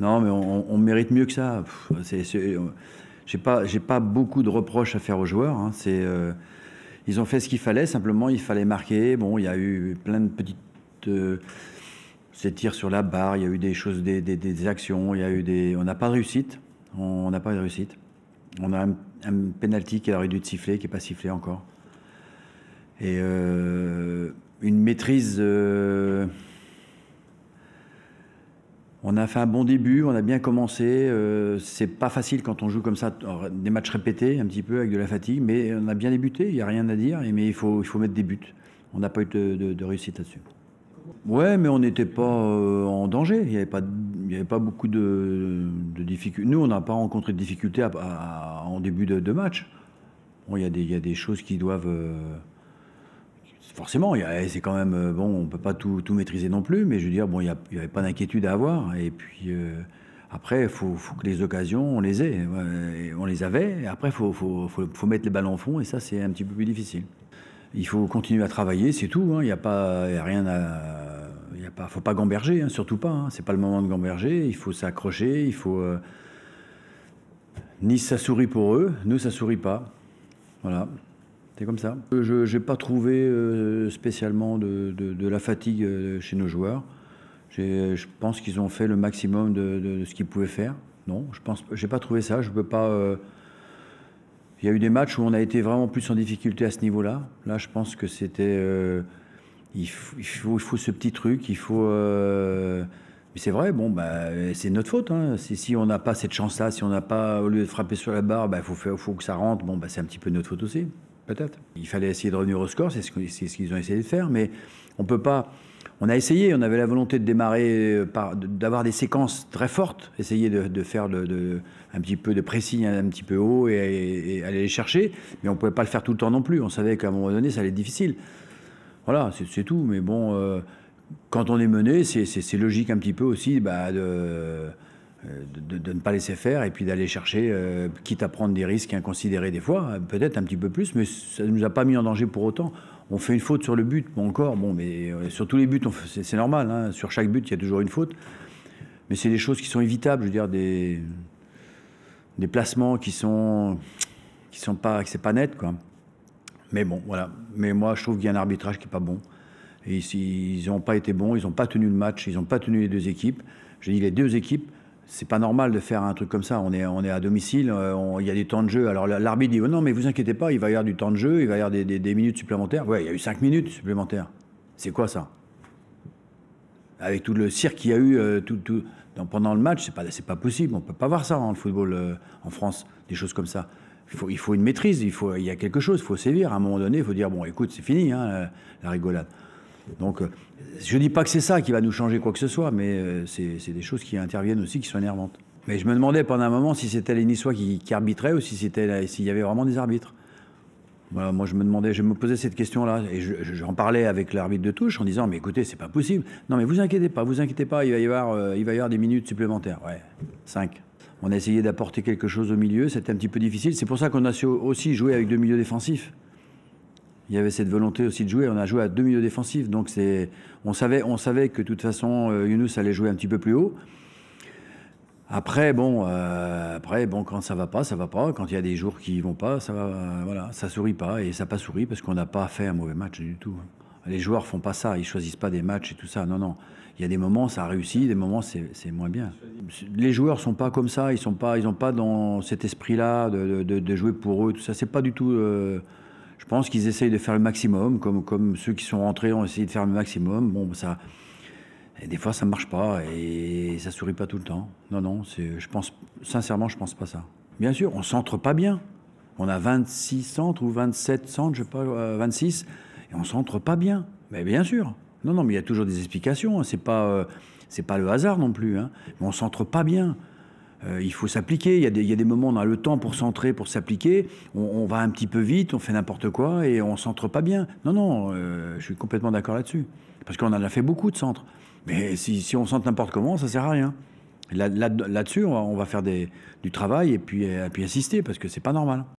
non, mais on, mérite mieux que ça. Euh, j'ai pas, pas beaucoup de reproches à faire aux joueurs. Hein. Euh, ils ont fait ce qu'il fallait. Simplement, il fallait marquer. Bon, il y a eu plein de petites. Euh, ces tirs sur la barre, il y a eu des choses, des, actions, il y a eu des. On n'a pas de réussite. On n'a pas de réussite. On a un, un penalty qui aurait dû de siffler, qui n'est pas sifflé encore. Et une maîtrise. On a fait un bon début, on a bien commencé. Euh, c'est pas facile quand on joue comme ça, des matchs répétés un petit peu avec de la fatigue, mais on a bien débuté, il n'y a rien à dire, mais il faut, mettre des buts. On n'a pas eu de, de, réussite là-dessus. Ouais, mais on n'était pas euh, en danger, il n'y avait, pas, beaucoup de, difficultés. Nous, on n'a pas rencontré de difficultés en début de, match. il, y a des, choses qui doivent... Euh, forcément, eh, c'est quand même euh, bon, on peut pas tout, maîtriser non plus, mais je veux dire, bon, il n'y avait pas d'inquiétude à avoir. Et puis euh, après, il faut, que les occasions, on les ait, on les avait. après, il faut, mettre les balles en fond, et ça, c'est un petit peu plus difficile. Il faut continuer à travailler, c'est tout. Hein. Il a pas, rien à, il ne pas, faut pas gamberger, hein, surtout pas. Hein. c'est pas le moment de gamberger. Il faut s'accrocher, il faut. Euh, ni ça sourit pour eux, nous, ça sourit pas. Voilà. C'est comme ça. Euh, je n'ai pas trouvé euh, spécialement de, la fatigue euh, chez nos joueurs. Je pense qu'ils ont fait le maximum de, ce qu'ils pouvaient faire. Non, je pense, j'ai pas trouvé ça. Je peux pas. Il y a eu des matchs où on a été vraiment plus en difficulté à ce niveau-là. Là, je pense que c'était. Il, faut, il, faut, ce petit truc. Il faut. Mais c'est vrai. Bon, bah, c'est notre faute. Hein. Si, si, on n'a pas cette chance-là, si on n'a pas au lieu de frapper sur la barre, il bah, faut, faut que ça rentre. Bon, bah, c'est un petit peu notre faute aussi. Il fallait essayer de revenir au score, c'est ce qu'ils ce ont essayé de faire, mais on peut pas. On a essayé, on avait la volonté de démarrer, euh, d'avoir des séquences très fortes, essayer de, faire de, un petit peu de précis, un, petit peu haut et, aller les chercher, mais on pouvait pas le faire tout le temps non plus. On savait qu'à un moment donné, ça allait être difficile. Voilà, c'est tout. Mais bon, euh, quand on est mené, c'est logique un petit peu aussi bah, de de, ne pas laisser faire et puis d'aller chercher, euh, quitte à prendre des risques inconsidérés des fois, hein, peut-être un petit peu plus, mais ça ne nous a pas mis en danger pour autant. On fait une faute sur le but, bon, encore, bon, mais euh, sur tous les buts, c'est normal. Hein, sur chaque but, il y a toujours une faute. Mais c'est des choses qui sont évitables, je veux dire, des, des placements qui sont, qui sont pas, que c'est pas net, quoi. Mais bon, voilà. Mais moi, je trouve qu'il y a un arbitrage qui est pas bon. Et ils n'ont pas été bons, ils n'ont pas tenu le match, ils ont pas tenu les deux équipes. Je dis les deux équipes, c'est pas normal de faire un truc comme ça. On est, on est à domicile, euh, il y a des temps de jeu. Alors l'arbitre dit oh non, mais vous inquiétez pas, il va y avoir du temps de jeu, il va y avoir des, minutes supplémentaires. Ouais, il y a eu cinq minutes supplémentaires. C'est quoi ça Avec tout le cirque qu'il y a eu euh, tout, pendant le match, c'est pas, pas possible. On peut pas voir ça en le football euh, en France, des choses comme ça. Il faut, il faut une maîtrise, il, faut, il y a quelque chose, il faut sévir. À un moment donné, il faut dire bon, écoute, c'est fini, hein, la rigolade. Donc, euh, je ne dis pas que c'est ça qui va nous changer quoi que ce soit, mais euh, c'est des choses qui interviennent aussi, qui sont énervantes. Mais je me demandais pendant un moment si c'était les Niçois qui, qui arbitraient ou s'il y avait vraiment des arbitres. moi je me demandais, je me posais cette question-là et j'en parlais avec l'arbitre de touche en disant mais écoutez c'est pas possible. Non mais vous inquiétez pas, vous inquiétez pas, il va y avoir, euh, il va y avoir des minutes supplémentaires. Ouais, cinq. On a essayé d'apporter quelque chose au milieu, c'était un petit peu difficile. C'est pour ça qu'on a aussi joué avec deux milieux défensifs il y avait cette volonté aussi de jouer. On a joué à deux milieux défensifs, donc c'est, on savait, on savait que de toute façon euh, Younous allait jouer un petit peu plus haut. Après, bon, euh, après, bon, quand ça va pas, ça va pas. Quand il y a des jours qui vont pas, ça va, euh, voilà, ça sourit pas et ça pas sourit parce qu'on n'a pas fait un mauvais match du tout. Hein. Les joueurs font pas ça, ils choisissent pas des matchs et tout ça. Non, non. Il y a des moments ça réussit, des moments c'est moins bien. Les joueurs sont pas comme ça, ils sont pas, ils ont pas dans cet esprit-là de, jouer pour eux, tout ça. C'est pas du tout. Je pense qu'ils essayent de faire le maximum, comme, comme ceux qui sont rentrés ont essayé de faire le maximum. Bon, ça, et des fois, ça ne marche pas et ça sourit pas tout le temps. Non, non, je pense, sincèrement, je ne pense pas ça. Bien sûr, on centre pas bien. On a 26 centres ou 27 centres, je sais pas, 26, euh, et on centre pas bien. Mais bien sûr. Non, non, mais il y a toujours des explications. Hein. C'est pas, euh, c'est pas le hasard non plus. Hein. Mais on centre pas bien. Euh, il faut s'appliquer. Il, y a des moments, on a le temps pour centrer, pour s'appliquer. On, va un petit peu vite, on fait n'importe quoi et on centre pas bien. Non, non, euh, je suis complètement d'accord là-dessus. Parce qu'on en a fait beaucoup de centres. Mais si, on centre n'importe comment, ça ne sert à rien. Là-dessus, on, va, faire du travail et puis, puis assister parce que c'est pas normal.